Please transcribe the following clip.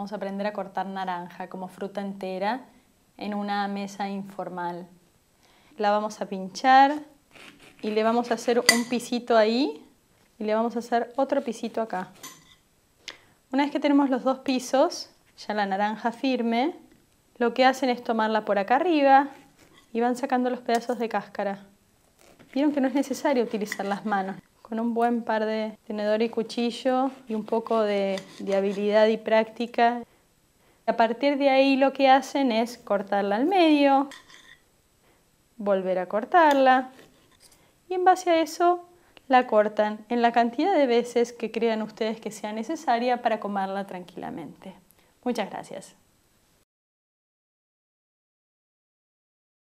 Vamos a aprender a cortar naranja como fruta entera en una mesa informal. La vamos a pinchar y le vamos a hacer un pisito ahí y le vamos a hacer otro pisito acá. Una vez que tenemos los dos pisos, ya la naranja firme, lo que hacen es tomarla por acá arriba y van sacando los pedazos de cáscara. Vieron que no es necesario utilizar las manos con un buen par de tenedor y cuchillo y un poco de, habilidad y práctica. A partir de ahí lo que hacen es cortarla al medio, volver a cortarla y en base a eso la cortan en la cantidad de veces que crean ustedes que sea necesaria para comerla tranquilamente. Muchas gracias.